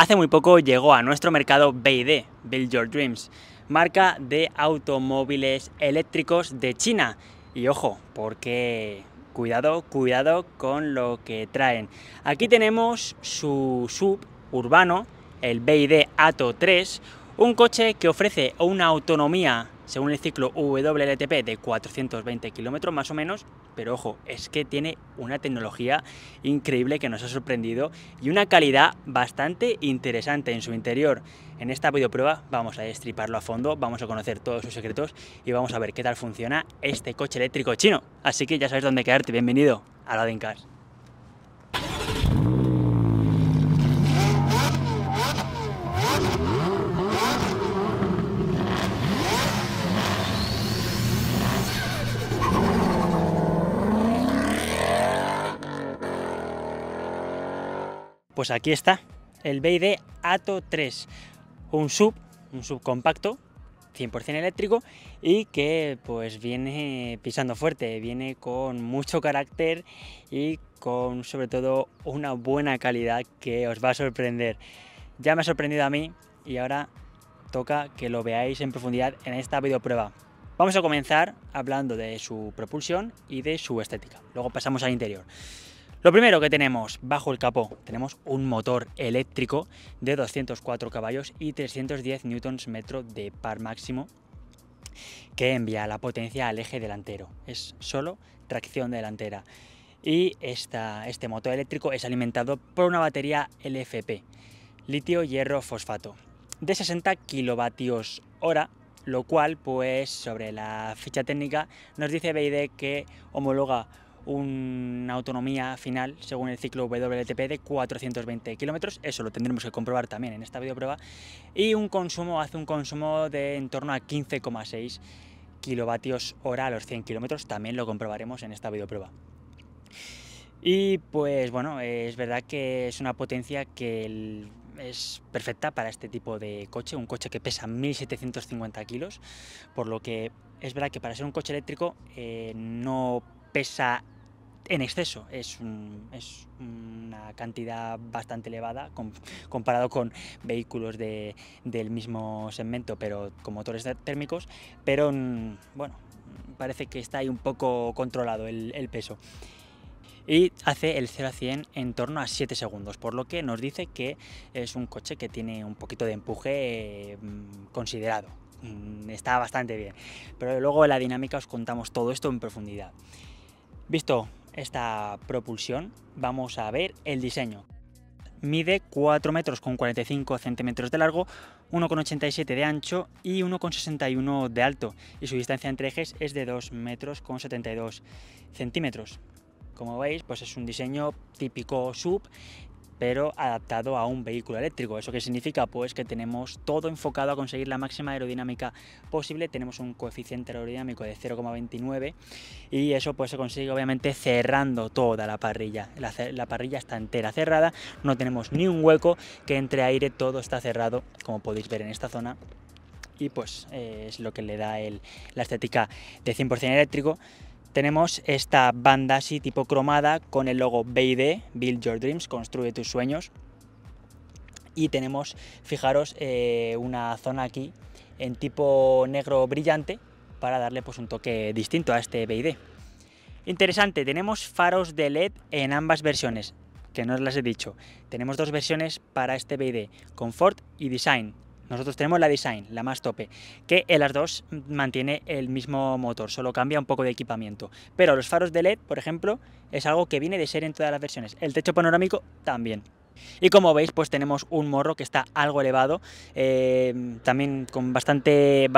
Hace muy poco llegó a nuestro mercado BYD, Build Your Dreams, marca de automóviles eléctricos de China. Y ojo, porque cuidado, cuidado con lo que traen. Aquí tenemos su sub urbano, el BYD Ato 3, un coche que ofrece una autonomía según el ciclo WLTP de 420 kilómetros más o menos, pero ojo, es que tiene una tecnología increíble que nos ha sorprendido y una calidad bastante interesante en su interior. En esta videoprueba vamos a destriparlo a fondo, vamos a conocer todos sus secretos y vamos a ver qué tal funciona este coche eléctrico chino. Así que ya sabes dónde quedarte, bienvenido a la Cars. pues aquí está, el BID ATO 3, un sub, un subcompacto 100% eléctrico y que pues viene pisando fuerte, viene con mucho carácter y con sobre todo una buena calidad que os va a sorprender. Ya me ha sorprendido a mí y ahora toca que lo veáis en profundidad en esta videoprueba. Vamos a comenzar hablando de su propulsión y de su estética. Luego pasamos al interior. Lo primero que tenemos bajo el capó, tenemos un motor eléctrico de 204 caballos y 310 Nm de par máximo que envía la potencia al eje delantero. Es solo tracción delantera. Y este motor eléctrico es alimentado por una batería LFP, litio hierro fosfato, de 60 kilovatios hora lo cual pues sobre la ficha técnica nos dice BID que homologa una autonomía final, según el ciclo WLTP, de 420 kilómetros. Eso lo tendremos que comprobar también en esta videoprueba. Y un consumo, hace un consumo de en torno a 15,6 kilovatios hora a los 100 kilómetros. También lo comprobaremos en esta videoprueba. Y pues bueno, es verdad que es una potencia que es perfecta para este tipo de coche, un coche que pesa 1750 kilos, por lo que es verdad que para ser un coche eléctrico eh, no pesa en exceso. Es, una cantidad bastante elevada comparado con vehículos del mismo segmento, pero con motores térmicos. Pero mm, bueno, parece que está ahí un poco controlado el, el peso. Y hace el 0 a 100 en torno a 7 segundos, por lo que nos dice que es un coche que tiene un poquito de empuje mm, considerado. Mm, está bastante bien. Pero luego en la dinámica os contamos todo esto en profundidad. Visto esta propulsión, vamos a ver el diseño. Mide 4 metros con 45 centímetros de largo, 1,87 de ancho y 1,61 de alto y su distancia entre ejes es de 2 metros con 72 centímetros. Como veis, pues es un diseño típico sub pero adaptado a un vehículo eléctrico. ¿Eso qué significa? Pues que tenemos todo enfocado a conseguir la máxima aerodinámica posible, tenemos un coeficiente aerodinámico de 0,29 y eso pues se consigue obviamente cerrando toda la parrilla. La, parrilla está entera cerrada, no tenemos ni un hueco que entre aire, todo está cerrado, como podéis ver en esta zona. Y pues eh, es lo que le da la estética de 100% eléctrico tenemos esta banda así tipo cromada con el logo BID, Build Your Dreams, Construye tus sueños. Y tenemos, fijaros, eh, una zona aquí en tipo negro brillante para darle pues, un toque distinto a este B&D. Interesante, tenemos faros de LED en ambas versiones, que no os las he dicho. Tenemos dos versiones para este BID, Comfort y Design. Nosotros tenemos la Design, la más tope, que en las dos mantiene el mismo motor, solo cambia un poco de equipamiento. Pero los faros de LED, por ejemplo, es algo que viene de ser en todas las versiones. El techo panorámico también. Y como veis, pues tenemos un morro que está algo elevado, eh, también con bastante,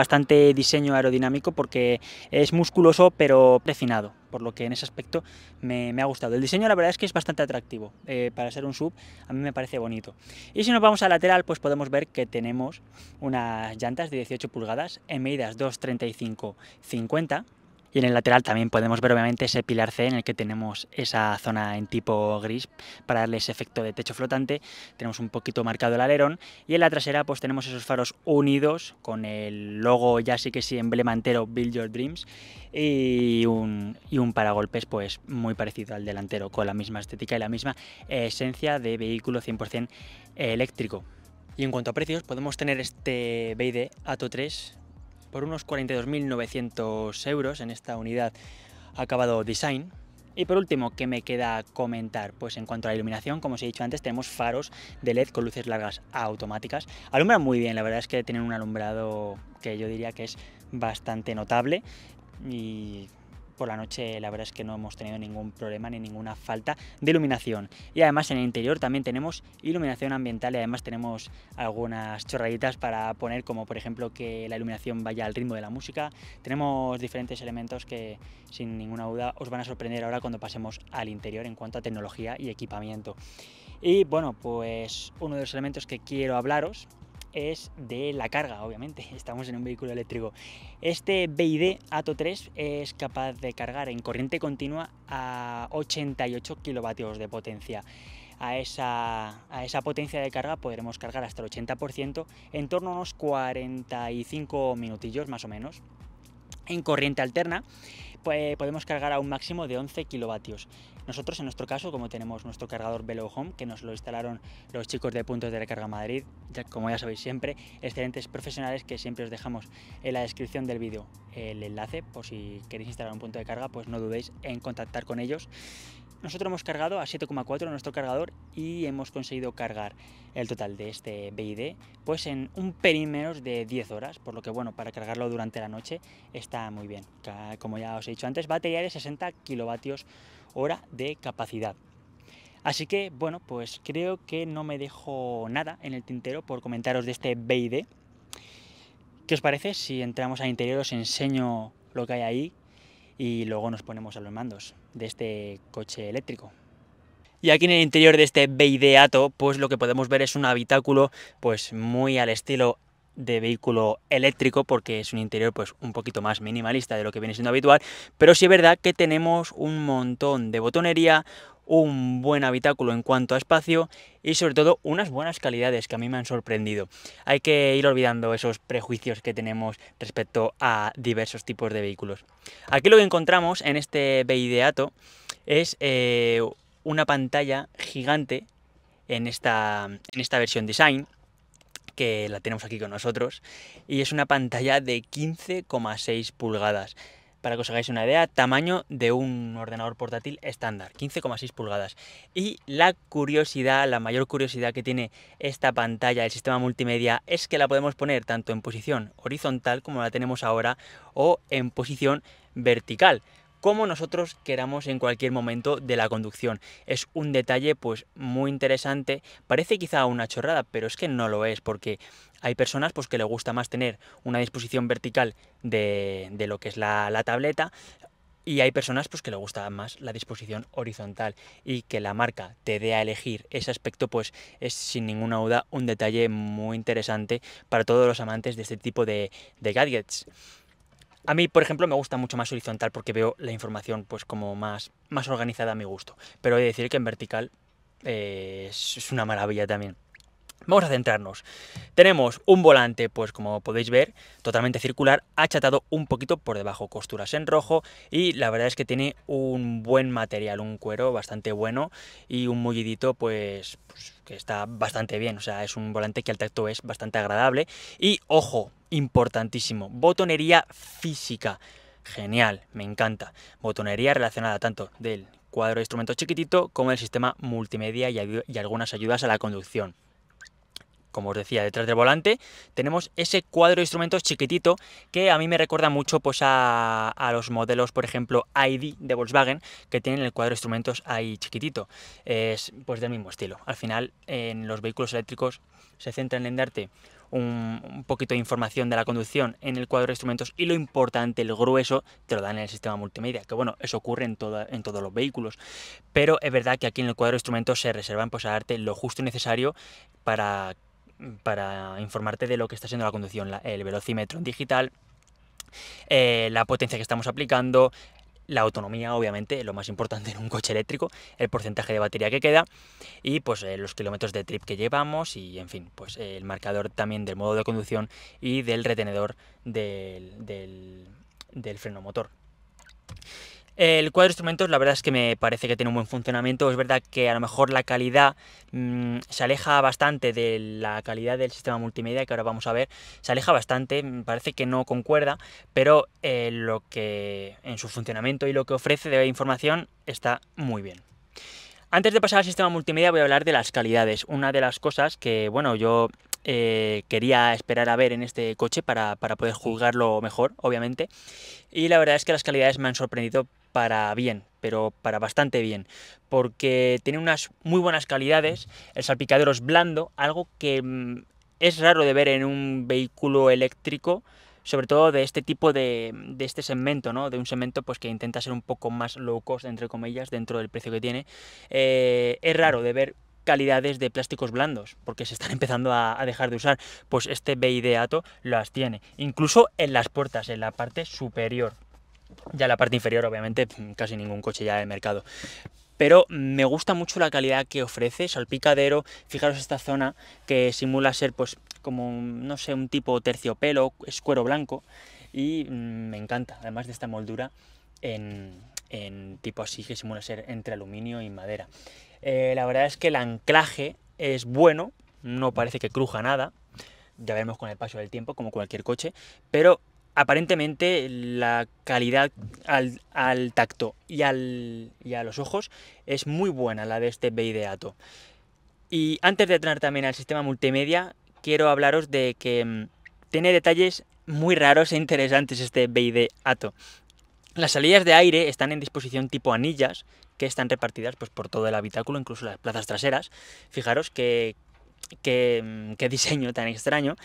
diseño aerodinámico porque es musculoso pero refinado por lo que en ese aspecto me, ha gustado. El diseño la verdad es que es bastante atractivo, eh, para ser un sub a mí me parece bonito. Y si nos vamos al lateral, pues podemos ver que tenemos unas llantas de 18 pulgadas en medidas 235-50, y en el lateral también podemos ver obviamente ese pilar C en el que tenemos esa zona en tipo gris para darle ese efecto de techo flotante. Tenemos un poquito marcado el alerón y en la trasera pues tenemos esos faros unidos con el logo ya sí que sí emblema entero Build Your Dreams y un, un paragolpes pues muy parecido al delantero con la misma estética y la misma esencia de vehículo 100% eléctrico. Y en cuanto a precios, podemos tener este BID Ato 3 por unos 42.900 euros en esta unidad acabado design. Y por último, ¿qué me queda comentar? Pues en cuanto a la iluminación, como os he dicho antes, tenemos faros de LED con luces largas automáticas. Alumbran muy bien, la verdad es que tienen un alumbrado que yo diría que es bastante notable y por la noche la verdad es que no hemos tenido ningún problema ni ninguna falta de iluminación. Y además en el interior también tenemos iluminación ambiental y además tenemos algunas chorraditas para poner como por ejemplo que la iluminación vaya al ritmo de la música. Tenemos diferentes elementos que sin ninguna duda os van a sorprender ahora cuando pasemos al interior en cuanto a tecnología y equipamiento. Y bueno, pues uno de los elementos que quiero hablaros es de la carga, obviamente. Estamos en un vehículo eléctrico. Este BID Ato 3 es capaz de cargar en corriente continua a 88 kilovatios de potencia. A esa, a esa, potencia de carga podremos cargar hasta el 80% en torno a unos 45 minutillos más o menos en corriente alterna, pues podemos cargar a un máximo de 11 kilovatios. Nosotros, en nuestro caso, como tenemos nuestro cargador Velo Home, que nos lo instalaron los chicos de Puntos de Recarga Madrid, como ya sabéis siempre, excelentes profesionales que siempre os dejamos en la descripción del vídeo el enlace, por si queréis instalar un punto de carga, pues no dudéis en contactar con ellos nosotros hemos cargado a 7,4 nuestro cargador y hemos conseguido cargar el total de este BID pues en un pelín menos de 10 horas, por lo que bueno, para cargarlo durante la noche está muy bien. Como ya os he dicho antes, batería de 60 kilovatios hora de capacidad. Así que bueno, pues creo que no me dejo nada en el tintero por comentaros de este BID. ¿Qué os parece? Si entramos al interior os enseño lo que hay ahí, y luego nos ponemos a los mandos de este coche eléctrico. Y aquí en el interior de este Beideato, pues lo que podemos ver es un habitáculo pues muy al estilo de vehículo eléctrico porque es un interior pues un poquito más minimalista de lo que viene siendo habitual, pero sí es verdad que tenemos un montón de botonería, un buen habitáculo en cuanto a espacio y sobre todo unas buenas calidades que a mí me han sorprendido. Hay que ir olvidando esos prejuicios que tenemos respecto a diversos tipos de vehículos. Aquí lo que encontramos en este Beideato es eh, una pantalla gigante en esta, en esta versión design que la tenemos aquí con nosotros y es una pantalla de 15,6 pulgadas para que os hagáis una idea, tamaño de un ordenador portátil estándar, 15,6 pulgadas. Y la curiosidad, la mayor curiosidad que tiene esta pantalla, del sistema multimedia, es que la podemos poner tanto en posición horizontal como la tenemos ahora o en posición vertical como nosotros queramos en cualquier momento de la conducción. Es un detalle pues muy interesante, parece quizá una chorrada, pero es que no lo es porque hay personas pues, que le gusta más tener una disposición vertical de, de lo que es la, la tableta y hay personas pues, que le gusta más la disposición horizontal y que la marca te dé a elegir ese aspecto pues es sin ninguna duda un detalle muy interesante para todos los amantes de este tipo de, de gadgets. A mí, por ejemplo, me gusta mucho más horizontal porque veo la información pues como más, más organizada a mi gusto. Pero he de decir que en vertical eh, es una maravilla también. Vamos a centrarnos. Tenemos un volante, pues como podéis ver, totalmente circular, achatado un poquito por debajo, costuras en rojo y la verdad es que tiene un buen material, un cuero bastante bueno y un mullidito pues, pues, que está bastante bien, o sea, es un volante que al tacto es bastante agradable y ojo, importantísimo, botonería física. Genial, me encanta. Botonería relacionada tanto del cuadro de instrumentos chiquitito como del sistema multimedia y algunas ayudas a la conducción como os decía, detrás del volante, tenemos ese cuadro de instrumentos chiquitito que a mí me recuerda mucho pues, a, los modelos, por ejemplo, ID de Volkswagen, que tienen el cuadro de instrumentos ahí chiquitito. Es pues del mismo estilo. Al final, en los vehículos eléctricos se centran en darte un, poquito de información de la conducción en el cuadro de instrumentos y lo importante, el grueso, te lo dan en el sistema multimedia, que bueno, eso ocurre en, toda, en todos los vehículos, pero es verdad que aquí en el cuadro de instrumentos se reservan pues a darte lo justo y necesario para para informarte de lo que está siendo la conducción, el velocímetro en digital, eh, la potencia que estamos aplicando, la autonomía, obviamente, lo más importante en un coche eléctrico, el porcentaje de batería que queda y pues eh, los kilómetros de trip que llevamos y en fin, pues eh, el marcador también del modo de conducción y del retenedor del, del freno motor. El cuadro de instrumentos, la verdad es que me parece que tiene un buen funcionamiento. Es verdad que a lo mejor la calidad mm, se aleja bastante de la calidad del sistema multimedia, que ahora vamos a ver. Se aleja bastante, mm, parece que no concuerda, pero eh, lo que en su funcionamiento y lo que ofrece de información está muy bien. Antes de pasar al sistema multimedia voy a hablar de las calidades. Una de las cosas que, bueno, yo eh, quería esperar a ver en este coche para, poder juzgarlo mejor, obviamente. Y la verdad es que las calidades me han sorprendido para bien, pero para bastante bien, porque tiene unas muy buenas calidades, el salpicadero es blando, algo que mm, es raro de ver en un vehículo eléctrico, sobre todo de este tipo de, este segmento, ¿no? De un segmento pues que intenta ser un poco más low cost, entre comillas, dentro del precio que tiene. Eh, es raro de ver calidades de plásticos blandos, porque se están empezando a, dejar de usar, pues este BIDATO las tiene, incluso en las puertas, en la parte superior. Ya la parte inferior, obviamente, mm, casi ningún coche ya de mercado pero me gusta mucho la calidad que ofrece, salpicadero, fijaros esta zona que simula ser pues como, no sé, un tipo terciopelo, es cuero blanco y mm, me encanta, además de esta moldura en, en tipo así que simula ser entre aluminio y madera. Eh, la verdad es que el anclaje es bueno, no parece que cruja nada, ya veremos con el paso del tiempo, como cualquier coche, pero aparentemente la calidad al, tacto y, a los ojos es muy buena la de este Ato. Y antes de entrar también al sistema multimedia, quiero hablaros de que mm, tiene detalles muy raros e interesantes este BID Ato. Las salidas de aire están en disposición tipo anillas, que están repartidas pues, por todo el habitáculo, incluso las plazas traseras. Fijaros mm, qué, diseño tan extraño.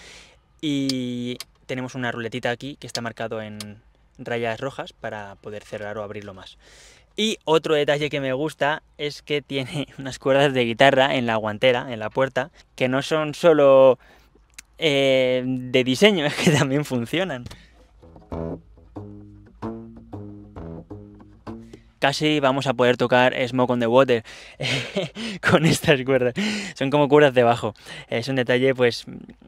Y tenemos una ruletita aquí que está marcado en rayas rojas para poder cerrar o abrirlo más. Y otro detalle que me gusta es que tiene unas cuerdas de guitarra en la guantera, en la puerta, que no son solo eh, de diseño, es que también funcionan. casi vamos a poder tocar Smoke on the Water con estas cuerdas. Son como cuerdas de Es un detalle pues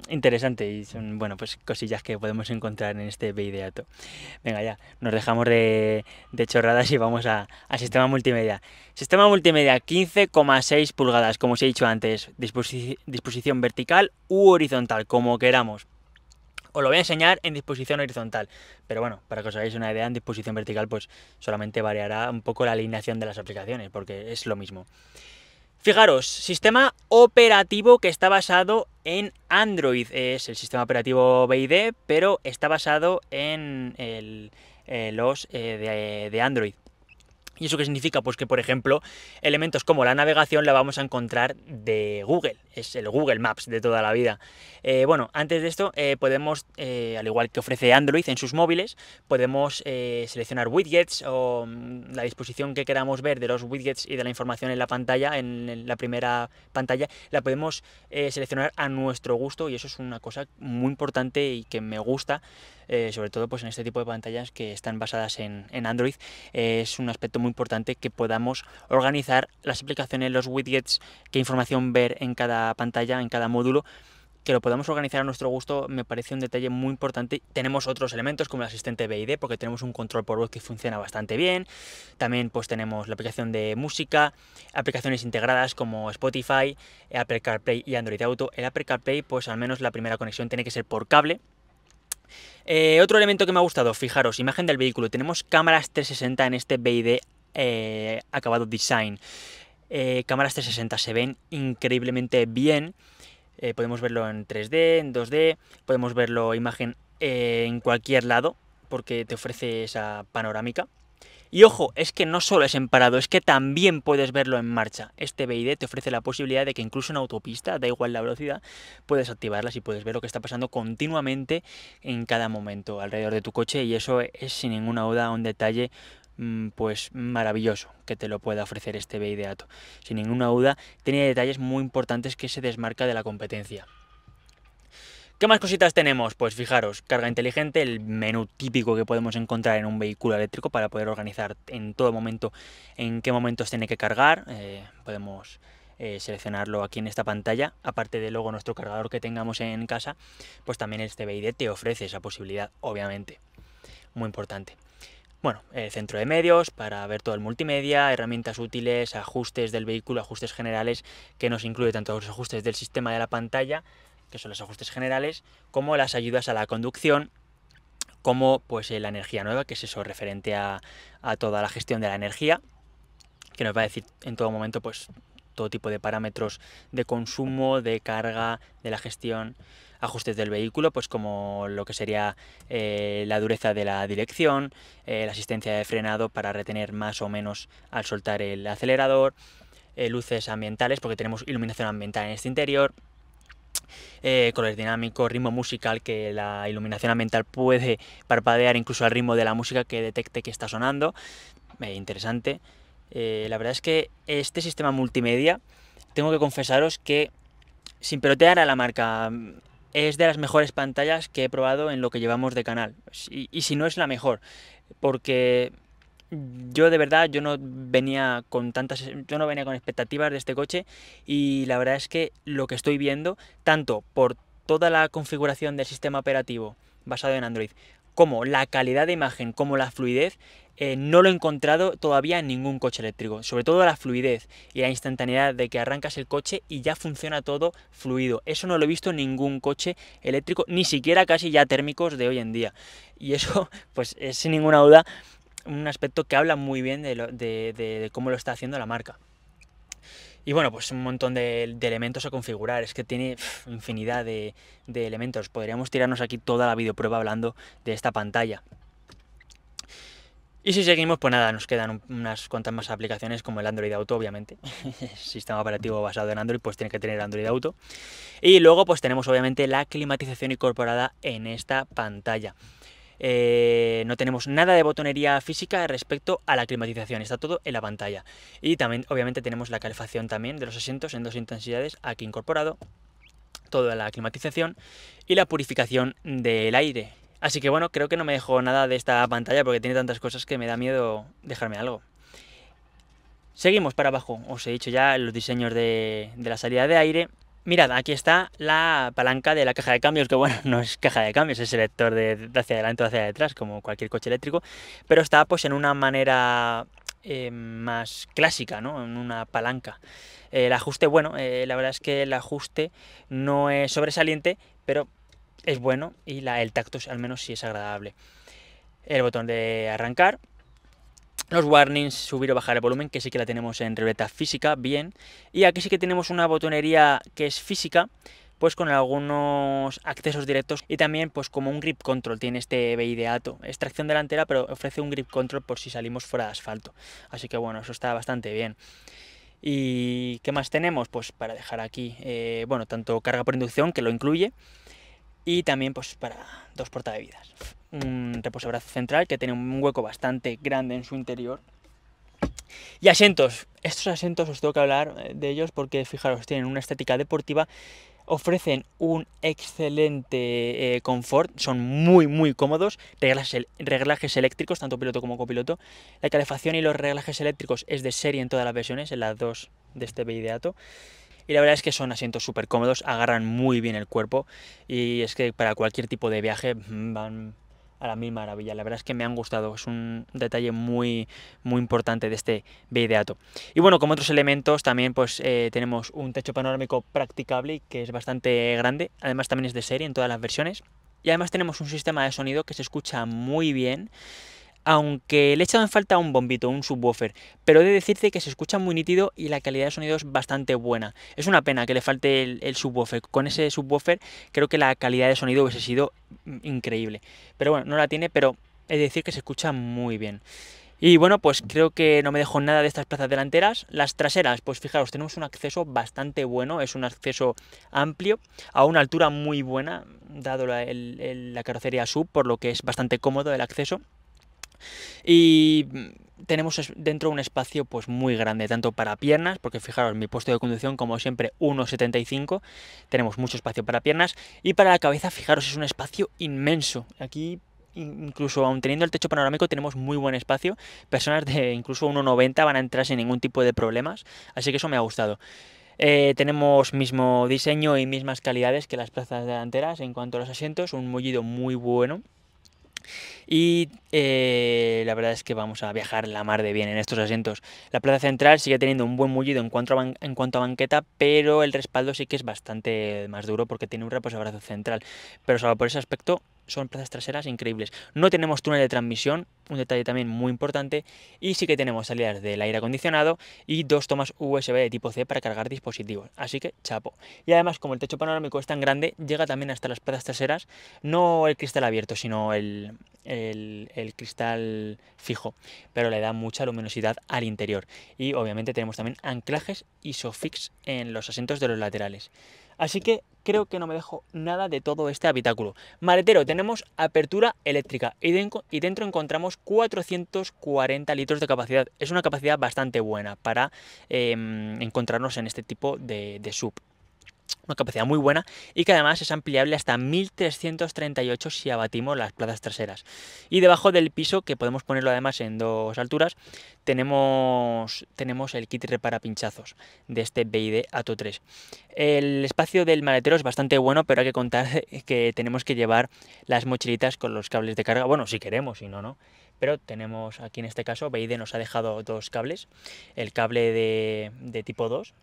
interesante y son bueno pues cosillas que podemos encontrar en este videato. Venga ya, nos dejamos de, chorradas y vamos a, sistema multimedia. Sistema multimedia 15,6 pulgadas, como os he dicho antes, disposición vertical u horizontal, como queramos. Os lo voy a enseñar en disposición horizontal, pero bueno, para que os hagáis una idea, en disposición vertical pues solamente variará un poco la alineación de las aplicaciones, porque es lo mismo. Fijaros, sistema operativo que está basado en Android, es el sistema operativo BID, pero está basado en eh, los eh, de Android. ¿Y eso qué significa? Pues que, por ejemplo, elementos como la navegación la vamos a encontrar de Google, es el Google Maps de toda la vida. Eh, bueno, antes de esto eh, podemos, eh, al igual que ofrece Android en sus móviles, podemos seleccionar widgets o mm, la disposición que queramos ver de los widgets y de la información en la pantalla, en la primera pantalla, la podemos seleccionar a nuestro gusto y eso es una cosa muy importante y que me gusta eh, sobre todo pues en este tipo de pantallas que están basadas en, Android, es un aspecto muy importante que podamos organizar las aplicaciones, los widgets, qué información ver en cada pantalla, en cada módulo que lo podamos organizar a nuestro gusto me parece un detalle muy importante. Tenemos otros elementos como el asistente BID, porque tenemos un control por voz que funciona bastante bien. También pues tenemos la aplicación de música, aplicaciones integradas como Spotify, Apple CarPlay y Android Auto. El Apple CarPlay, pues al menos la primera conexión tiene que ser por cable, eh, otro elemento que me ha gustado, fijaros, imagen del vehículo. Tenemos cámaras 360 en este BID eh, acabado design. Eh, cámaras 360 se ven increíblemente bien. podemos verlo en 3D, en 2D, podemos verlo imagen en cualquier lado porque te ofrece esa panorámica. Y ojo, es que no solo es en parado, es que también puedes verlo en marcha. Este BID te ofrece la posibilidad de que incluso en autopista, da igual la velocidad, puedes activarlas y puedes ver lo que está pasando continuamente en cada momento alrededor de tu coche y eso es sin ninguna duda un detalle mm, pues maravilloso que te lo pueda ofrecer este Ato, Sin ninguna duda, tiene detalles muy importantes que se desmarca de la competencia. ¿Qué más cositas tenemos? Pues fijaros, carga inteligente, el menú típico que podemos encontrar en un vehículo eléctrico para poder organizar en todo momento en qué momentos tiene que cargar. Eh, podemos eh, seleccionarlo aquí en esta pantalla. Aparte de luego nuestro cargador que tengamos en casa, pues también este BID te ofrece esa posibilidad, obviamente. Muy importante. Bueno, el eh, centro de medios para ver todo el multimedia, herramientas útiles, ajustes del vehículo, ajustes generales, que nos incluye tanto los ajustes del sistema de la pantalla que son los ajustes generales, como las ayudas a la conducción, como pues eh, la energía nueva, que es eso referente a, toda la gestión de la energía, que nos va a decir en todo momento pues todo tipo de parámetros de consumo, de carga, de la gestión, ajustes del vehículo, pues como lo que sería eh, la dureza de la dirección, eh, la asistencia de frenado para retener más o menos al soltar el acelerador, luces ambientales porque tenemos iluminación ambiental en este interior, eh, colores dinámicos, ritmo musical que la iluminación ambiental puede parpadear incluso al ritmo de la música que detecte que está sonando. Eh, interesante. Eh, la verdad es que este sistema multimedia, tengo que confesaros que, sin pelotear a la marca, es de las mejores pantallas que he probado en lo que llevamos de canal. y si no es la mejor, porque yo de verdad yo no venía con tantas yo no venía con expectativas de este coche y la verdad es que lo que estoy viendo tanto por toda la configuración del sistema operativo basado en Android como la calidad de imagen como la fluidez eh, no lo he encontrado todavía en ningún coche eléctrico sobre todo la fluidez y la instantaneidad de que arrancas el coche y ya funciona todo fluido eso no lo he visto en ningún coche eléctrico ni siquiera casi ya térmicos de hoy en día y eso pues es sin ninguna duda un aspecto que habla muy bien de, cómo lo está haciendo la marca. Y bueno, pues un montón de, elementos a configurar. Es que tiene infinidad de, elementos. Podríamos tirarnos aquí toda la videoprueba hablando de esta pantalla. Y si seguimos, pues nada, nos quedan unas cuantas más aplicaciones como el Android Auto, obviamente. sistema operativo basado en Android, pues tiene que tener Android Auto. Y luego, pues tenemos obviamente la climatización incorporada en esta pantalla. Eh, no tenemos nada de botonería física respecto a la climatización, está todo en la pantalla. Y también, obviamente, tenemos la calefacción también de los asientos en dos intensidades aquí incorporado, toda la climatización y la purificación del aire. Así que bueno, creo que no me dejo nada de esta pantalla porque tiene tantas cosas que me da miedo dejarme algo. Seguimos para abajo, os he dicho ya los diseños de, de la salida de aire Mirad, aquí está la palanca de la caja de cambios, que bueno, no es caja de cambios, es selector de, hacia adelante o hacia detrás, como cualquier coche eléctrico, pero está pues en una manera eh, más clásica, ¿no? En una palanca. Eh, el ajuste, bueno, eh, la verdad es que el ajuste no es sobresaliente, pero es bueno y el tacto al menos sí es agradable. El botón de arrancar, los warnings, subir o bajar el volumen, que sí que la tenemos en ruleta física, bien. Y aquí sí que tenemos una botonería que es física, pues con algunos accesos directos y también pues como un grip control tiene este BIDATO, Extracción Extracción delantera pero ofrece un grip control por si salimos fuera de asfalto, así que bueno, eso está bastante bien. ¿Y qué más tenemos? Pues para dejar aquí, eh, bueno, tanto carga por inducción que lo incluye y también pues para dos portabebidas un reposabrazo central que tiene un hueco bastante grande en su interior. Y asientos. Estos asientos os tengo que hablar eh, de ellos porque fijaros, tienen una estética deportiva, ofrecen un excelente eh, confort, son muy muy cómodos, reglajes, eléctricos, tanto piloto como copiloto. La calefacción y los reglajes eléctricos es de serie en todas las versiones, en las dos de este Beideato y la verdad es que son asientos súper cómodos, agarran muy bien el cuerpo y es que para cualquier tipo de viaje mm, van a la mil maravilla. La verdad es que me han gustado, es un detalle muy, muy importante de este videato. Y bueno, como otros elementos también pues eh, tenemos un techo panorámico practicable que es bastante grande, además también es de serie en todas las versiones. Y además tenemos un sistema de sonido que se escucha muy bien aunque le he echado en falta un bombito, un subwoofer, pero he de decirte que se escucha muy nítido y la calidad de sonido es bastante buena. Es una pena que le falte el, subwoofer, con ese subwoofer creo que la calidad de sonido hubiese sido mm, increíble. Pero bueno, no la tiene, pero he de decir que se escucha muy bien. Y bueno, pues creo que no me dejo nada de estas plazas delanteras. Las traseras, pues fijaros, tenemos un acceso bastante bueno, es un acceso amplio, a una altura muy buena, dado la, la carrocería sub, por lo que es bastante cómodo el acceso. Y mm, tenemos dentro un espacio pues muy grande, tanto para piernas, porque fijaros, mi puesto de conducción como siempre 1,75, tenemos mucho espacio para piernas y para la cabeza, fijaros, es un espacio inmenso. Aquí incluso aun teniendo el techo panorámico tenemos muy buen espacio, personas de incluso 1,90 van a entrar sin ningún tipo de problemas, así que eso me ha gustado. Eh, tenemos mismo diseño y mismas calidades que las plazas delanteras en cuanto a los asientos, un mullido muy bueno. Y eh, la verdad es que vamos a viajar la mar de bien en estos asientos. La plaza central sigue teniendo un buen mullido en cuanto, a en cuanto a banqueta, pero el respaldo sí que es bastante más duro porque tiene un reposabrazo central. Pero solo por ese aspecto son plazas traseras increíbles. No tenemos túnel de transmisión, un detalle también muy importante, y sí que tenemos salidas del aire acondicionado y dos tomas USB de tipo C para cargar dispositivos, así que chapo. Y además, como el techo panorámico es tan grande, llega también hasta las plazas traseras, no el cristal abierto, sino el, cristal fijo, pero le da mucha luminosidad al interior. Y obviamente tenemos también anclajes ISOFIX en los asientos de los laterales. Así que creo que no me dejo nada de todo este habitáculo. Maletero, tenemos apertura eléctrica y, y, dentro encontramos 440 litros de capacidad. Es una capacidad bastante buena para em, encontrarnos en este tipo de sub una capacidad muy buena y que además es ampliable hasta 1338 si abatimos las plazas traseras. Y debajo del piso, que podemos ponerlo además en dos alturas, tenemos, tenemos el kit repara pinchazos de este BID Ato 3. El espacio del maletero es bastante bueno, pero hay que contar que tenemos que llevar las mochilitas con los cables de carga. Bueno, si queremos, si no, no. Pero tenemos aquí en este caso, BID nos ha dejado dos cables. El cable de, de tipo 2,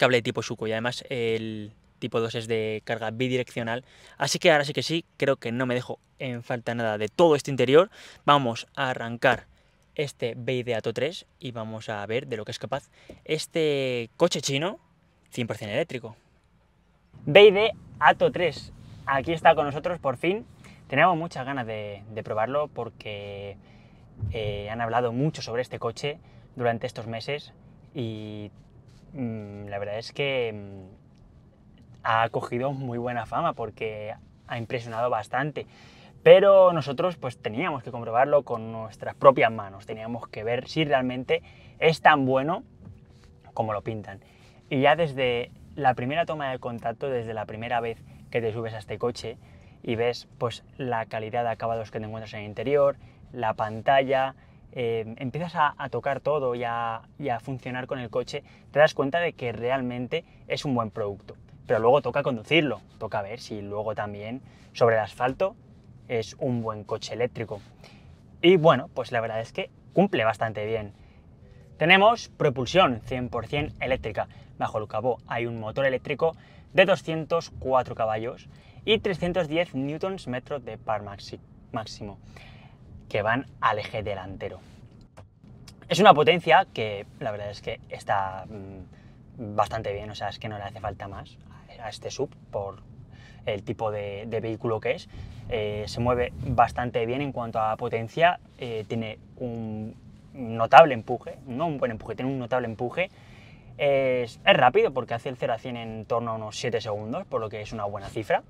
cable de tipo suco y además el tipo 2 es de carga bidireccional. Así que ahora sí que sí, creo que no me dejo en falta nada de todo este interior. Vamos a arrancar este Ato 3 y vamos a ver de lo que es capaz este coche chino 100% eléctrico. Beide ATO 3, aquí está con nosotros por fin. tenemos muchas ganas de, probarlo porque eh, han hablado mucho sobre este coche durante estos meses y Mm, la verdad es que mm, ha cogido muy buena fama porque ha impresionado bastante. Pero nosotros pues teníamos que comprobarlo con nuestras propias manos, teníamos que ver si realmente es tan bueno como lo pintan. Y ya desde la primera toma de contacto, desde la primera vez que te subes a este coche y ves pues la calidad de acabados que te encuentras en el interior, la pantalla, eh, empiezas a, tocar todo y a, funcionar con el coche, te das cuenta de que realmente es un buen producto. Pero luego toca conducirlo, toca ver si luego también sobre el asfalto es un buen coche eléctrico. Y bueno, pues la verdad es que cumple bastante bien. Tenemos propulsión 100% eléctrica. Bajo el cabo hay un motor eléctrico de 204 caballos y 310 newtons metro de par máximo que van al eje delantero. Es una potencia que la verdad es que está mm, bastante bien, o sea, es que no le hace falta más a este sub por el tipo de, vehículo que es. Eh, se mueve bastante bien en cuanto a potencia, eh, tiene un notable empuje, no un buen empuje, tiene un notable empuje. Es, es rápido porque hace el 0 a 100 en torno a unos 7 segundos, por lo que es una buena cifra.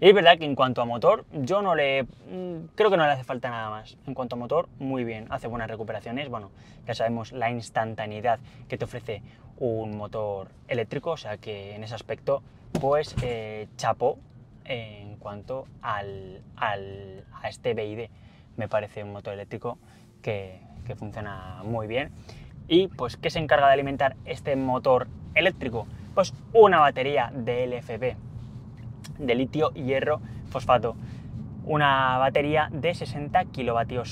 Y es verdad que en cuanto a motor, yo no le... Mm, creo que no le hace falta nada más. En cuanto a motor, muy bien, hace buenas recuperaciones. Bueno, ya sabemos la instantaneidad que te ofrece un motor eléctrico, o sea que en ese aspecto, pues eh, chapó en cuanto al, a este BID. Me parece un motor eléctrico que, funciona muy bien. ¿Y pues qué se encarga de alimentar este motor eléctrico? Pues una batería de LFP de litio, hierro, fosfato. Una batería de 60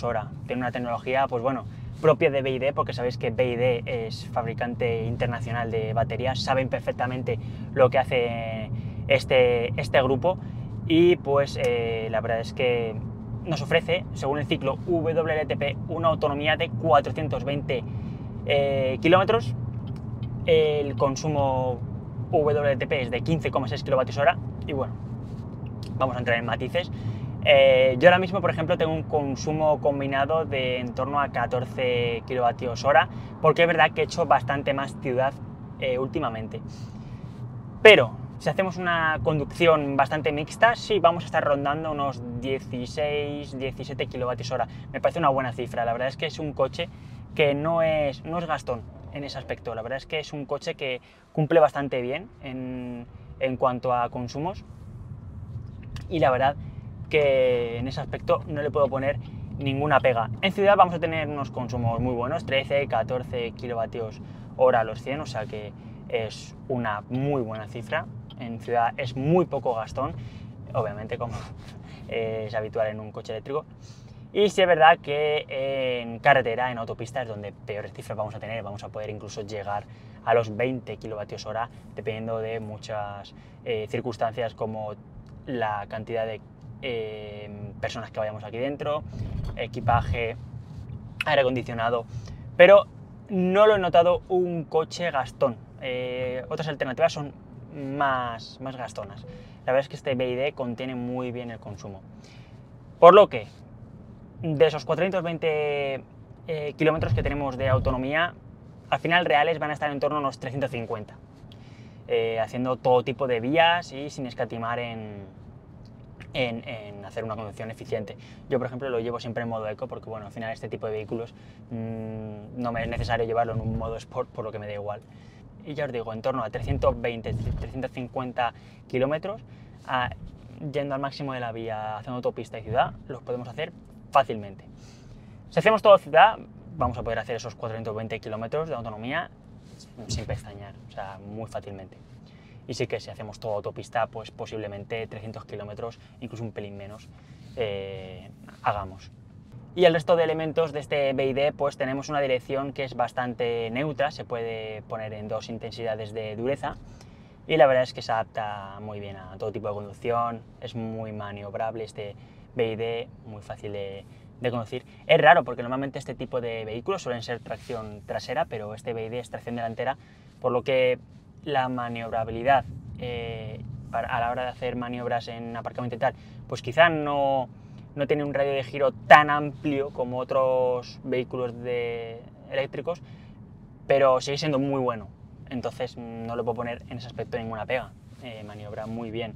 hora Tiene una tecnología, pues bueno, propia de BID, porque sabéis que BID es fabricante internacional de baterías, saben perfectamente lo que hace este, este grupo y pues eh, la verdad es que nos ofrece, según el ciclo WLTP, una autonomía de 420 eh, kilómetros, el consumo WLTP es de 15,6 hora y bueno, vamos a entrar en matices. Eh, yo ahora mismo, por ejemplo, tengo un consumo combinado de en torno a 14 kilovatios hora, porque es verdad que he hecho bastante más ciudad eh, últimamente. Pero si hacemos una conducción bastante mixta, sí vamos a estar rondando unos 16, 17 kilovatios hora. Me parece una buena cifra. La verdad es que es un coche que no es, no es gastón en ese aspecto. La verdad es que es un coche que cumple bastante bien en en cuanto a consumos. Y la verdad que en ese aspecto no le puedo poner ninguna pega. En ciudad vamos a tener unos consumos muy buenos, 13, 14 kilovatios hora a los 100, o sea que es una muy buena cifra. En ciudad es muy poco gastón, obviamente como es habitual en un coche eléctrico. Y sí es verdad que en carretera, en autopista, es donde peores cifras vamos a tener, vamos a poder incluso llegar a los 20 kilovatios hora, dependiendo de muchas eh, circunstancias como la cantidad de eh, personas que vayamos aquí dentro, equipaje, aire acondicionado, pero no lo he notado un coche gastón. Eh, otras alternativas son más, más gastonas. La verdad es que este BID contiene muy bien el consumo. Por lo que, de esos 420 kilómetros que tenemos de autonomía, al final reales van a estar en torno a unos 350, eh, haciendo todo tipo de vías y sin escatimar en, en, hacer una conducción eficiente. Yo, por ejemplo, lo llevo siempre en modo eco porque, bueno, al final este tipo de vehículos mm, no me es necesario llevarlo en un modo sport, por lo que me da igual. Y ya os digo, en torno a 320, 350 kilómetros, yendo al máximo de la vía, haciendo autopista y ciudad, los podemos hacer fácilmente. Si hacemos todo ciudad, vamos a poder hacer esos 420 kilómetros de autonomía sin pestañear, o sea, muy fácilmente. Y sí que si hacemos todo autopista, pues posiblemente 300 kilómetros, incluso un pelín menos, eh, hagamos. Y el resto de elementos de este BID, pues tenemos una dirección que es bastante neutra, se puede poner en dos intensidades de dureza y la verdad es que se adapta muy bien a todo tipo de conducción, es muy maniobrable este BID, muy fácil de, de conducir. Es raro porque normalmente este tipo de vehículos suelen ser tracción trasera, pero este BID es tracción delantera, por lo que la maniobrabilidad eh, a la hora de hacer maniobras en aparcamiento y tal, pues quizá no, tiene un radio de giro tan amplio como otros vehículos de, eléctricos, pero sigue siendo muy bueno. Entonces no le puedo poner en ese aspecto ninguna pega. Eh, maniobra muy bien.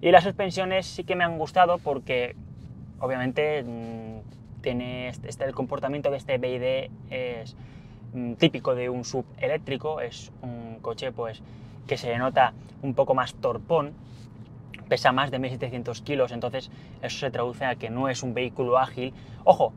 Y las suspensiones sí que me han gustado porque obviamente mm, tiene este, este, el comportamiento de este BID es mm, típico de un sub eléctrico, es un coche pues que se nota un poco más torpón, pesa más de 1700 kilos, entonces eso se traduce a que no es un vehículo ágil. Ojo,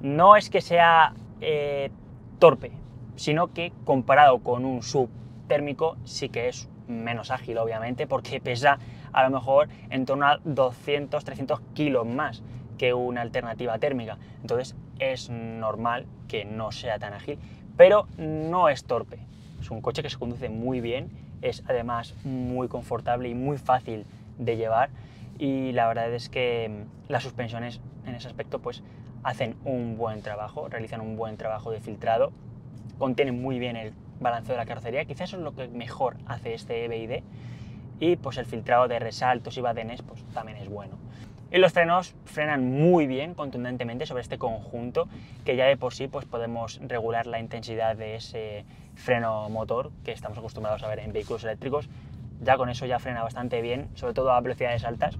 no es que sea eh, torpe, sino que comparado con un sub térmico sí que es menos ágil, obviamente, porque pesa a lo mejor en torno a 200, 300 kilos más que una alternativa térmica. Entonces es normal que no sea tan ágil, pero no es torpe. Es un coche que se conduce muy bien, es además muy confortable y muy fácil de llevar y la verdad es que mm, las suspensiones en ese aspecto pues hacen un buen trabajo, realizan un buen trabajo de filtrado, contienen muy bien el balanceo de la carrocería, quizás eso es lo que mejor hace este EBID y pues el filtrado de resaltos y badenes pues también es bueno. Y los frenos frenan muy bien, contundentemente, sobre este conjunto, que ya de por sí pues, podemos regular la intensidad de ese freno motor que estamos acostumbrados a ver en vehículos eléctricos. Ya con eso ya frena bastante bien, sobre todo a velocidades altas.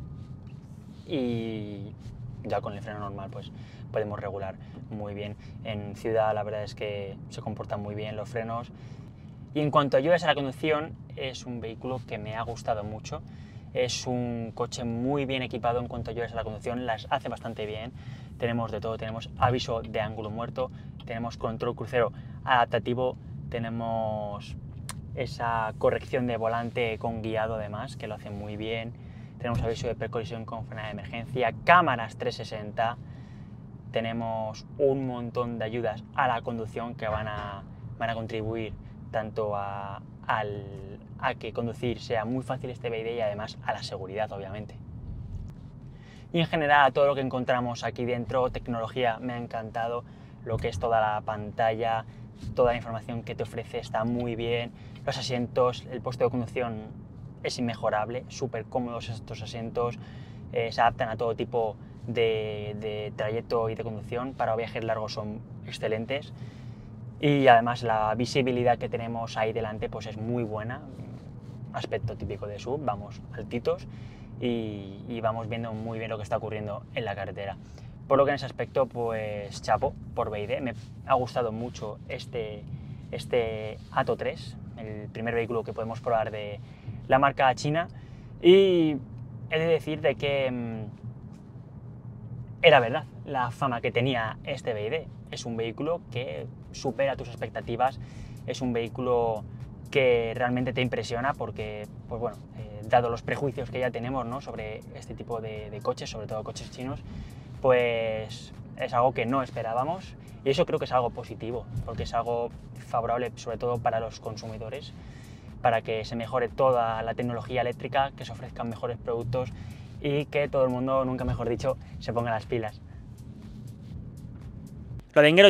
Y ya con el freno normal pues podemos regular muy bien. En ciudad la verdad es que se comportan muy bien los frenos. Y en cuanto a ayudas a la conducción, es un vehículo que me ha gustado mucho. Es un coche muy bien equipado en cuanto a ayudas a la conducción, las hace bastante bien. Tenemos de todo, tenemos aviso de ángulo muerto, tenemos control crucero adaptativo, tenemos esa corrección de volante con guiado además, que lo hace muy bien. Tenemos aviso de precolisión con frenada de emergencia, cámaras 360, tenemos un montón de ayudas a la conducción que van a, van a contribuir tanto a, al, a que conducir sea muy fácil este BID y además a la seguridad, obviamente. Y en general todo lo que encontramos aquí dentro, tecnología, me ha encantado lo que es toda la pantalla, toda la información que te ofrece está muy bien, los asientos, el puesto de conducción es inmejorable, súper cómodos estos asientos, eh, se adaptan a todo tipo de trayecto y de conducción, para viajes largos son excelentes y además la visibilidad que tenemos ahí delante pues es muy buena, aspecto típico de sub, vamos altitos y, vamos viendo muy bien lo que está ocurriendo en la carretera. Por lo que en ese aspecto pues chapo por BID, me ha gustado mucho este, este Ato 3, el primer vehículo que podemos probar de la marca china y he de decir de que mm, era verdad la fama que tenía este BID, es un vehículo que supera tus expectativas. Es un vehículo que realmente te impresiona porque, pues bueno, eh, dado los prejuicios que ya tenemos sobre este tipo de, de, coches, sobre todo coches chinos, pues es algo que no esperábamos y eso creo que es algo positivo, porque es algo favorable sobre todo para los consumidores, para que se mejore toda la tecnología eléctrica, que se ofrezcan mejores productos y que todo el mundo, nunca mejor dicho, se ponga las pilas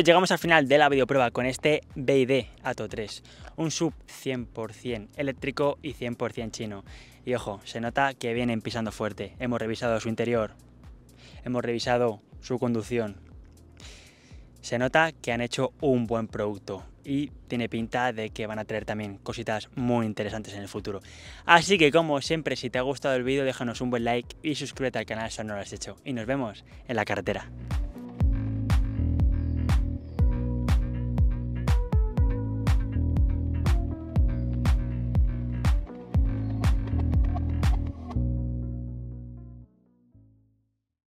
llegamos al final de la videoprueba con este BID Ato 3, un sub 100% eléctrico y 100% chino. Y ojo, se nota que vienen pisando fuerte. Hemos revisado su interior, hemos revisado su conducción. Se nota que han hecho un buen producto y tiene pinta de que van a traer también cositas muy interesantes en el futuro. Así que como siempre, si te ha gustado el vídeo, déjanos un buen like y suscríbete al canal si aún no lo has hecho. Y nos vemos en la carretera.